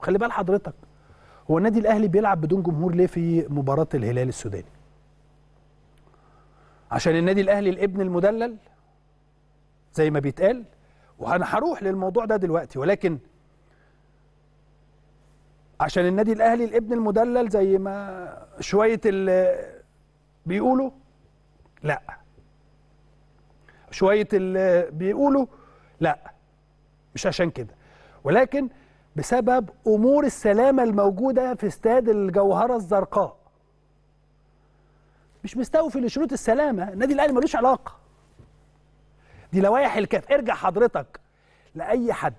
خلي بال حضرتك هو النادي الاهلي بيلعب بدون جمهور ليه في مباراه الهلال السوداني عشان النادي الاهلي الابن المدلل زي ما بيتقال وانا هروح للموضوع ده دلوقتي ولكن عشان النادي الاهلي الابن المدلل زي ما شويه اللي بيقولوا لا شويه اللي بيقولوا لا مش عشان كده ولكن بسبب امور السلامه الموجوده في استاد الجوهره الزرقاء مش مستوفي لشروط السلامه النادي الاهلي ملوش علاقه دي لوائح الكاف ارجع حضرتك لاي حد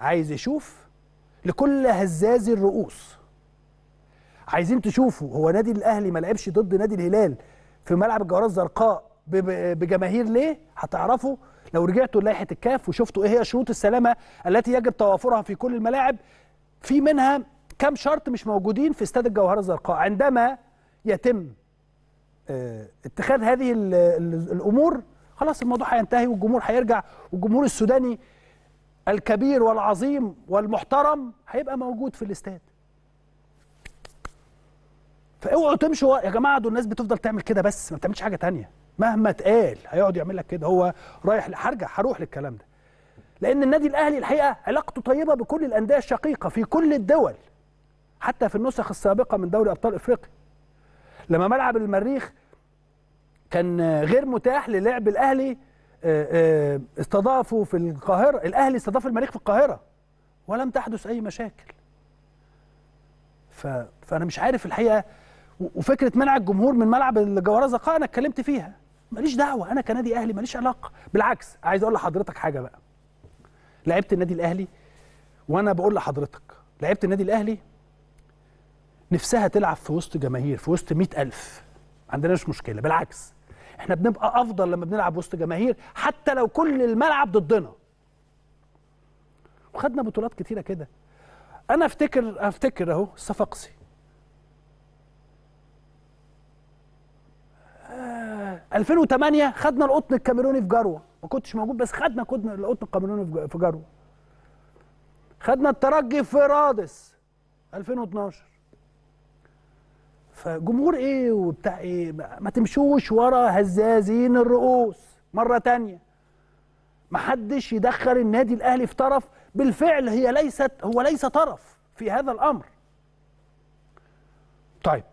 عايز يشوف لكل هزاز الرؤوس عايزين تشوفوا هو نادي الاهلي ما لعبش ضد نادي الهلال في ملعب الجوهره الزرقاء بجماهير ليه هتعرفوا لو رجعتوا لائحه الكاف وشفتوا ايه هي شروط السلامه التي يجب توافرها في كل الملاعب في منها كم شرط مش موجودين في استاد الجوهره الزرقاء عندما يتم آه، اتخاذ هذه الامور خلاص الموضوع هينتهي والجمهور هيرجع والجمهور السوداني الكبير والعظيم والمحترم هيبقى موجود في الاستاد فاوعوا تمشوا يا جماعه دول الناس بتفضل تعمل كده بس ما بتعملش حاجه تانية مهما اتقال هيقعد يعمل لك كده هو رايح هرجع هروح للكلام ده لان النادي الاهلي الحقيقه علاقته طيبه بكل الانديه الشقيقه في كل الدول حتى في النسخ السابقه من دوري ابطال افريقيا لما ملعب المريخ كان غير متاح للعب الاهلي آه، آه، استضافوا في القاهره الاهلي استضاف المريخ في القاهره ولم تحدث اي مشاكل ف... فانا مش عارف الحقيقه وفكره منع الجمهور من ملعب الجوهره الزرقاء انا اتكلمت فيها ماليش دعوه انا كنادي اهلي ماليش علاقه بالعكس عايز اقول لحضرتك حاجه بقى لعيبه النادي الاهلي وانا بقول لحضرتك لعيبه النادي الاهلي نفسها تلعب في وسط جماهير في وسط 100000 عندناش مشكله بالعكس احنا بنبقى افضل لما بنلعب وسط جماهير حتى لو كل الملعب ضدنا وخدنا بطولات كتيره كده انا افتكر افتكر اهو الصفاقسي 2008 خدنا القطن الكاميروني في جروه ما كنتش موجود بس خدنا القطن الكاميروني في جروه خدنا الترجي في رادس 2012 فجمهور ايه وبتاع ايه ما تمشوش ورا هزازين الرؤوس مره تانية ما حدش يدخل النادي الاهلي في طرف بالفعل هي ليست هو ليس طرف في هذا الامر طيب